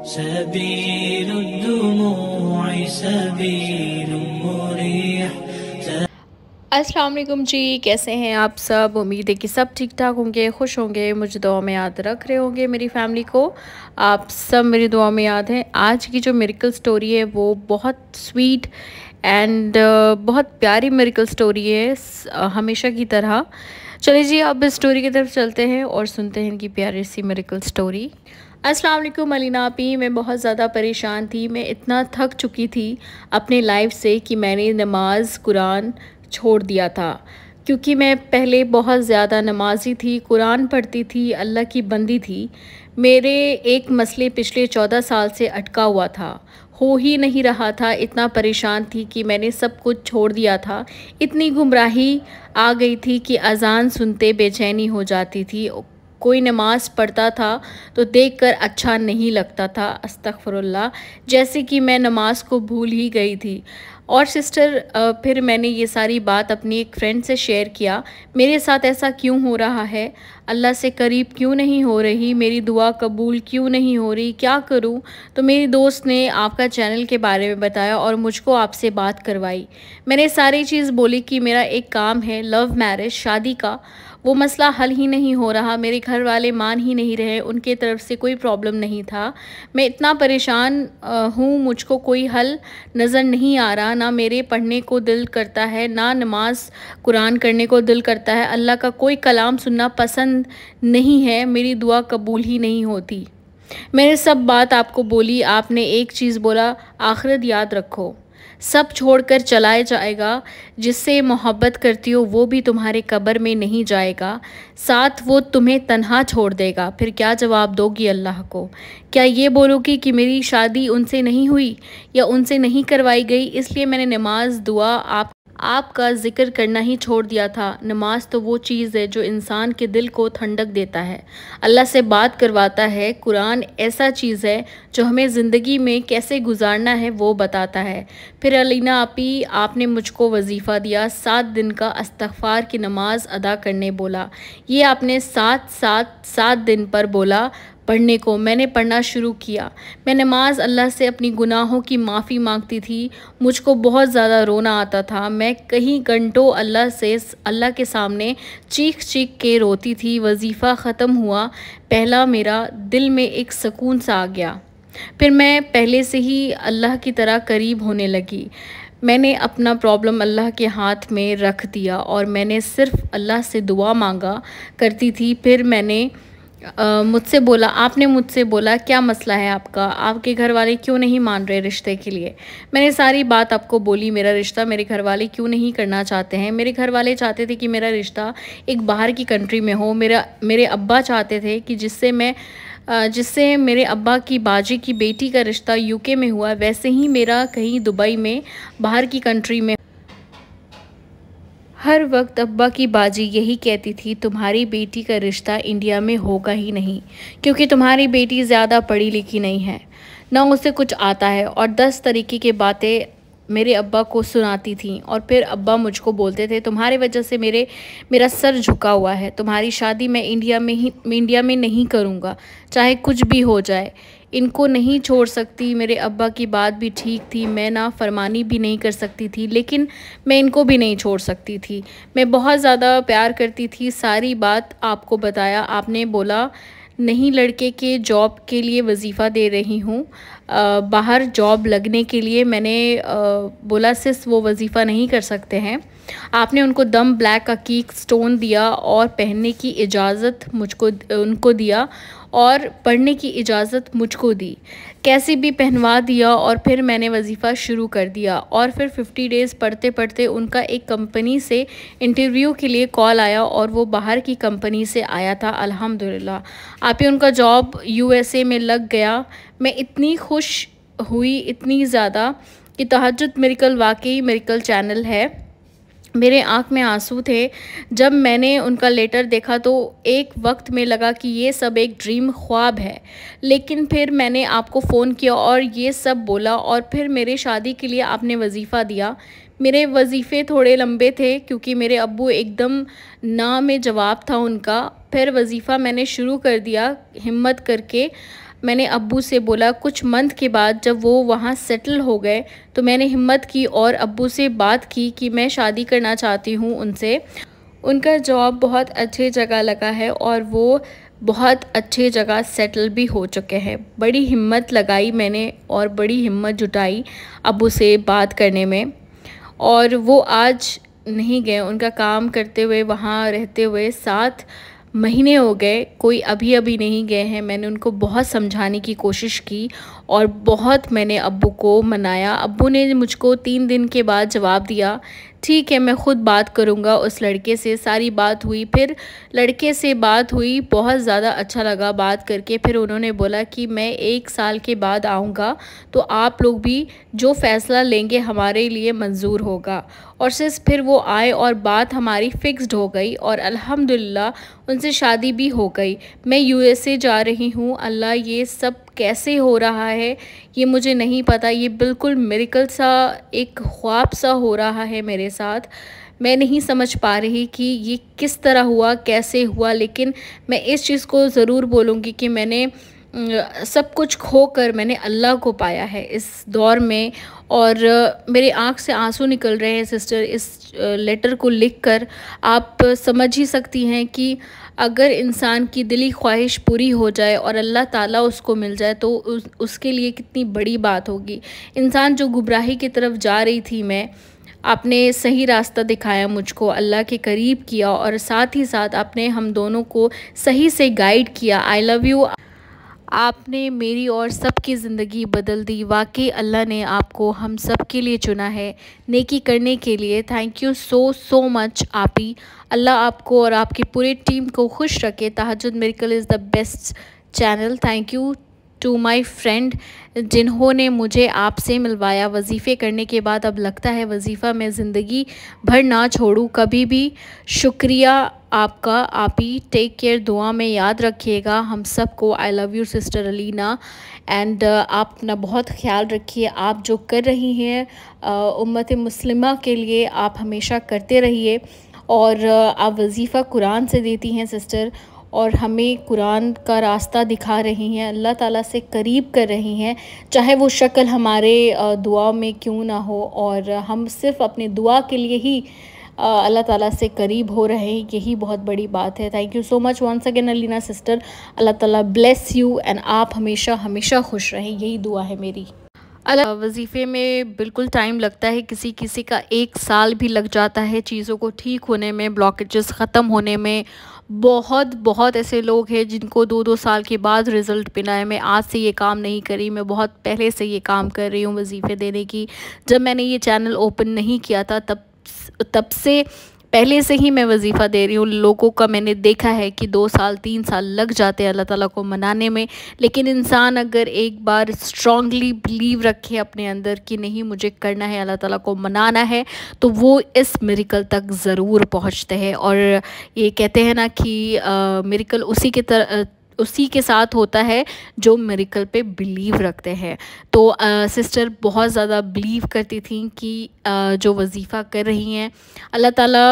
अस्सलाम वालेकुम जी कैसे हैं आप सब उम्मीद है कि सब ठीक ठाक होंगे खुश होंगे मुझे दुआ में याद रख रहे होंगे मेरी फैमिली को आप सब मेरी दुआ में याद हैं आज की जो मेरिकल स्टोरी है वो बहुत स्वीट एंड uh, बहुत प्यारी मेरिकल स्टोरी है uh, हमेशा की तरह चलिए जी अब स्टोरी की तरफ चलते हैं और सुनते हैं इनकी प्यारी सी मेरिकल स्टोरी अस्सलाम वालेकुम अलीना मैं बहुत ज़्यादा परेशान थी मैं इतना थक चुकी थी अपने लाइफ से कि मैंने नमाज कुरान छोड़ दिया था क्योंकि मैं पहले बहुत ज़्यादा नमाजी थी कुरान पढ़ती थी अल्लाह की बंदी थी मेरे एक मसले पिछले चौदह साल से अटका हुआ था हो ही नहीं रहा था इतना परेशान थी कि मैंने सब कुछ छोड़ दिया था इतनी गुमराही आ गई थी कि अजान सुनते बेचैनी हो जाती थी कोई नमाज़ पढ़ता था तो देखकर अच्छा नहीं लगता था अस्तफ़रल्ला जैसे कि मैं नमाज़ को भूल ही गई थी और सिस्टर फिर मैंने ये सारी बात अपनी एक फ्रेंड से शेयर किया मेरे साथ ऐसा क्यों हो रहा है अल्लाह से करीब क्यों नहीं हो रही मेरी दुआ कबूल क्यों नहीं हो रही क्या करूं तो मेरी दोस्त ने आपका चैनल के बारे में बताया और मुझको आपसे बात करवाई मैंने सारी चीज़ बोली कि मेरा एक काम है लव मैरिज शादी का वो मसला हल ही नहीं हो रहा मेरे घर वाले मान ही नहीं रहे उनके तरफ से कोई प्रॉब्लम नहीं था मैं इतना परेशान हूँ मुझको कोई हल नज़र नहीं आ रहा ना मेरे पढ़ने को दिल करता है ना नमाज कुरान करने को दिल करता है अल्लाह का कोई कलाम सुनना पसंद नहीं है मेरी दुआ कबूल ही नहीं होती मैंने सब बात आपको बोली आपने एक चीज़ बोला आखिरत याद रखो सब छोड़कर चलाया जाएगा जिससे मोहब्बत करती हो वो भी तुम्हारे कब्र में नहीं जाएगा साथ वो तुम्हें तनहा छोड़ देगा फिर क्या जवाब दोगी अल्लाह को क्या ये बोलोगी कि मेरी शादी उनसे नहीं हुई या उनसे नहीं करवाई गई इसलिए मैंने नमाज दुआ आप आपका जिक्र करना ही छोड़ दिया था नमाज तो वो चीज़ है जो इंसान के दिल को ठंडक देता है अल्लाह से बात करवाता है कुरान ऐसा चीज़ है जो हमें ज़िंदगी में कैसे गुजारना है वो बताता है फिर अलीना आपी आपने मुझको वजीफ़ा दिया सात दिन का अस्तफ़ार की नमाज़ अदा करने बोला ये आपने सात सात सात दिन पर बोला पढ़ने को मैंने पढ़ना शुरू किया मैं नमाज अल्लाह से अपनी गुनाहों की माफ़ी मांगती थी मुझको बहुत ज़्यादा रोना आता था मैं कहीं घंटों अल्लाह से अल्लाह के सामने चीख चीख के रोती थी वजीफ़ा ख़त्म हुआ पहला मेरा दिल में एक सुकून सा आ गया फिर मैं पहले से ही अल्लाह की तरह करीब होने लगी मैंने अपना प्रॉब्लम अल्लाह के हाथ में रख दिया और मैंने सिर्फ़ अल्लाह से दुआ मांगा करती थी फिर मैंने मुझसे बोला आपने मुझसे बोला क्या मसला है आपका आपके घर वाले क्यों नहीं मान रहे रिश्ते के लिए मैंने सारी बात आपको बोली मेरा रिश्ता मेरे घर वाले क्यों नहीं करना चाहते हैं मेरे घर वाले चाहते थे कि मेरा रिश्ता एक बाहर की कंट्री में हो मेरा मेरे अब्बा चाहते थे कि जिससे मैं जिससे मेरे अब्बा की बाजी की बेटी का रिश्ता यूके में हुआ वैसे ही मेरा कहीं दुबई में बाहर की कंट्री में हर वक्त अब्बा की बाजी यही कहती थी तुम्हारी बेटी का रिश्ता इंडिया में होगा ही नहीं क्योंकि तुम्हारी बेटी ज़्यादा पढ़ी लिखी नहीं है ना उसे कुछ आता है और दस तरीके की बातें मेरे अब्बा को सुनाती थी और फिर अब्बा मुझको बोलते थे तुम्हारी वजह से मेरे मेरा सर झुका हुआ है तुम्हारी शादी मैं इंडिया में ही इंडिया में नहीं करूँगा चाहे कुछ भी हो जाए इनको नहीं छोड़ सकती मेरे अब्बा की बात भी ठीक थी मैं ना फरमानी भी नहीं कर सकती थी लेकिन मैं इनको भी नहीं छोड़ सकती थी मैं बहुत ज़्यादा प्यार करती थी सारी बात आपको बताया आपने बोला नहीं लड़के के जॉब के लिए वजीफ़ा दे रही हूँ बाहर जॉब लगने के लिए मैंने आ, बोला सिर्फ वो वजीफ़ा नहीं कर सकते हैं आपने उनको दम ब्लैक का कीक स्टोन दिया और पहनने की इजाज़त मुझको उनको दिया और पढ़ने की इजाज़त मुझको दी कैसे भी पहनवा दिया और फिर मैंने वजीफ़ा शुरू कर दिया और फिर 50 डेज़ पढ़ते पढ़ते उनका एक कंपनी से इंटरव्यू के लिए कॉल आया और वो बाहर की कंपनी से आया था अल्हम्दुलिल्लाह आप ही उनका जॉब यूएसए में लग गया मैं इतनी खुश हुई इतनी ज़्यादा कि तहजद मेरिकल वाकई मेरिकल चैनल है मेरे आँख में आंसू थे जब मैंने उनका लेटर देखा तो एक वक्त में लगा कि ये सब एक ड्रीम ख्वाब है लेकिन फिर मैंने आपको फ़ोन किया और ये सब बोला और फिर मेरे शादी के लिए आपने वजीफ़ा दिया मेरे वजीफ़े थोड़े लंबे थे क्योंकि मेरे अब्बू एकदम ना में जवाब था उनका फिर वजीफ़ा मैंने शुरू कर दिया हिम्मत करके मैंने अब्बू से बोला कुछ मंथ के बाद जब वो वहाँ सेटल हो गए तो मैंने हिम्मत की और अब्बू से बात की कि मैं शादी करना चाहती हूँ उनसे उनका जॉब बहुत अच्छे जगह लगा है और वो बहुत अच्छे जगह सेटल भी हो चुके हैं बड़ी हिम्मत लगाई मैंने और बड़ी हिम्मत जुटाई अबू से बात करने में और वो आज नहीं गए उनका काम करते हुए वहाँ रहते हुए साथ महीने हो गए कोई अभी अभी नहीं गए हैं मैंने उनको बहुत समझाने की कोशिश की और बहुत मैंने अबू को मनाया अबू ने मुझको तीन दिन के बाद जवाब दिया ठीक है मैं ख़ुद बात करूँगा उस लड़के से सारी बात हुई फिर लड़के से बात हुई बहुत ज़्यादा अच्छा लगा बात करके फिर उन्होंने बोला कि मैं एक साल के बाद आऊँगा तो आप लोग भी जो फ़ैसला लेंगे हमारे लिए मंजूर होगा और सिर्फ फिर वो आए और बात हमारी फ़िक्स्ड हो गई और अल्हम्दुलिल्लाह उनसे शादी भी हो गई मैं यूएसए जा रही हूँ अल्लाह ये सब कैसे हो रहा है ये मुझे नहीं पता ये बिल्कुल मेरिकल सा एक ख्वाब सा हो रहा है मेरे साथ मैं नहीं समझ पा रही कि ये किस तरह हुआ कैसे हुआ लेकिन मैं इस चीज़ को ज़रूर बोलूँगी कि मैंने सब कुछ खो कर मैंने अल्लाह को पाया है इस दौर में और मेरे आँख से आंसू निकल रहे हैं सिस्टर इस लेटर को लिख कर आप समझ ही सकती हैं कि अगर इंसान की दिली ख्वाहिश पूरी हो जाए और अल्लाह ताला उसको मिल जाए तो उस, उसके लिए कितनी बड़ी बात होगी इंसान जो घुबराही की तरफ जा रही थी मैं आपने सही रास्ता दिखाया मुझको अल्लाह के करीब किया और साथ ही साथ आपने हम दोनों को सही से गाइड किया आई लव यू आपने मेरी और सबकी ज़िंदगी बदल दी वाकई अल्लाह ने आपको हम सब के लिए चुना है नेकी करने के लिए thank you so so much आप ही अल्लाह आपको और आपकी पूरी टीम को खुश रखे Tahajjud miracle is the best channel thank you to my friend जिन्होंने मुझे आपसे मिलवाया वजीफ़े करने के बाद अब लगता है वजीफ़ा मैं ज़िंदगी भर ना छोड़ूँ कभी भी शुक्रिया आपका आप ही टेक केयर दुआ में याद रखिएगा हम सबको I love you sister Alina and आप अपना बहुत ख्याल रखिए आप जो कर रही हैं uh, उम्मत मुस्लिमा के लिए आप हमेशा करते रहिए और uh, आप वजीफ़ा कुरान से देती हैं सिस्टर और हमें कुरान का रास्ता दिखा रही हैं अल्लाह ताला से करीब कर रही हैं चाहे वो शक्ल हमारे uh, दुआ में क्यों ना हो और हम सिर्फ़ अपने दुआ के लिए ही अल्लाह ताला से करीब हो रहे हैं यही बहुत बड़ी बात है thank you so much once again Alina sister Allah Taala bless you and आप हमेशा हमेशा खुश रहें यही दुआ है मेरी अल्लाह वजीफ़े में बिल्कुल टाइम लगता है किसी किसी का एक साल भी लग जाता है चीज़ों को ठीक होने में ब्लॉकेजेस ख़त्म होने में बहुत बहुत ऐसे लोग हैं जिनको दो दो साल के बाद रिज़ल्ट मिला है मैं आज से ये काम नहीं करी मैं बहुत पहले से ये काम कर रही हूँ वजीफ़े देने की जब मैंने ये चैनल ओपन नहीं किया था तब तब से पहले से ही मैं वजीफ़ा दे रही हूँ लोगों का मैंने देखा है कि दो साल तीन साल लग जाते हैं अल्लाह ताला को मनाने में लेकिन इंसान अगर एक बार स्ट्रांगली बिलीव रखे अपने अंदर कि नहीं मुझे करना है अल्लाह ताला को मनाना है तो वो इस मेरिकल तक ज़रूर पहुँचते हैं और ये कहते हैं ना कि मेरिकल उसी के तरह उसी के साथ होता है जो मेरिकल पे बिलीव रखते हैं तो आ, सिस्टर बहुत ज़्यादा बिलीव करती थी कि आ, जो वजीफ़ा कर रही हैं अल्लाह ताला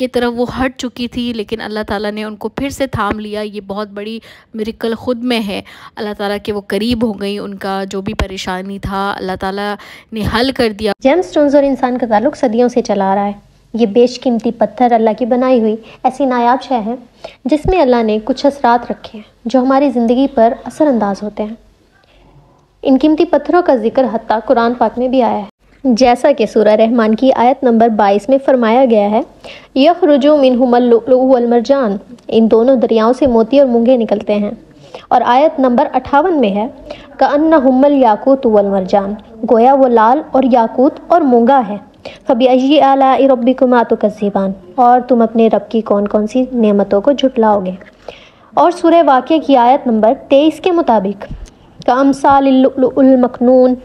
की तरफ वो हट चुकी थी लेकिन अल्लाह ताला ने उनको फिर से थाम लिया ये बहुत बड़ी मेरिकल ख़ुद में है अल्लाह ताला के वो करीब हो गई उनका जो भी परेशानी था अल्लाह ताली ने हल कर दिया जेम स्टोन्स और इंसान का ताल्लुक सदियों से चला रहा है ये बेशकीमती पत्थर अल्लाह की बनाई हुई ऐसी नायाब शय है जिसमें अल्लाह ने कुछ असरात रखे हैं जो हमारी ज़िंदगी पर असरानंदाज होते हैं इन कीमती पत्थरों का जिक्र हती कुरान पाक में भी आया है जैसा कि सूर्य रहमान की आयत नंबर 22 में फरमाया गया है यख रुजु मिन अलमरजान इन दोनों दरियाओं से मोती और मूंगे निकलते हैं और आयत नंबर अठावन में है का अन्ना हमल याकूत वलमरजान गोया वो लाल और याकूत और मूंगा है फबी अला रबी को मातो कस्बान और तुम अपने रब की कौन कौन सी नियमतों को झुटलाओगे और सूर्य वाक़ की आयत नंबर तेईस के मुताबिक कम सालमखनून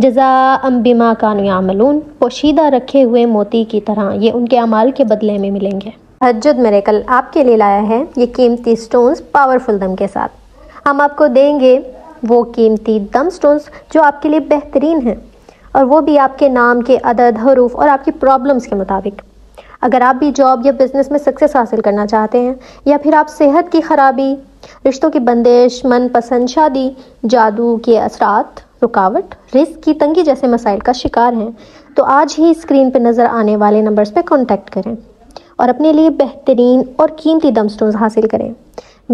जजा अम्बिमा कानूयामलून पोशीदा रखे हुए मोती की तरह ये उनके अमाल के बदले में मिलेंगे हजद मेरे कल आपके लिए लाया है ये कीमती स्टोन्स पावरफुल दम के साथ हम आपको देंगे वो कीमती दम स्टोन्स जो आपके लिए बेहतरीन हैं और वो भी आपके नाम के अदद हरूफ और आपकी प्रॉब्लम्स के मुताबिक अगर आप भी जॉब या बिज़नेस में सक्सेस हासिल करना चाहते हैं या फिर आप सेहत की खराबी रिश्तों की बंदिश मनपसंद शादी जादू के असरात रुकावट रिस्क की तंगी जैसे मसाइल का शिकार हैं तो आज ही स्क्रीन पर नज़र आने वाले नंबर्स पर कॉन्टैक्ट करें और अपने लिए बेहतरीन और कीमती दमस्टोन्स हासिल करें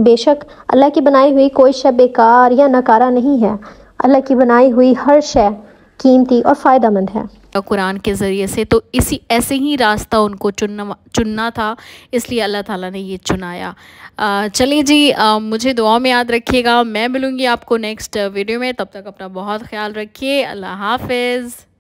बेशक अल्लाह की बनाई हुई कोई शय बेकार या नकारा नहीं है अल्लाह की बनाई हुई हर शय कीमती और फ़ायदा है कुरान के ज़रिए से तो इसी ऐसे ही रास्ता उनको चुनना चुनना था इसलिए अल्लाह ताला ने ये चुनाया चलिए जी आ, मुझे दुआ में याद रखिएगा मैं मिलूँगी आपको नेक्स्ट वीडियो में तब तक अपना बहुत ख्याल रखिए अल्लाह हाफिज़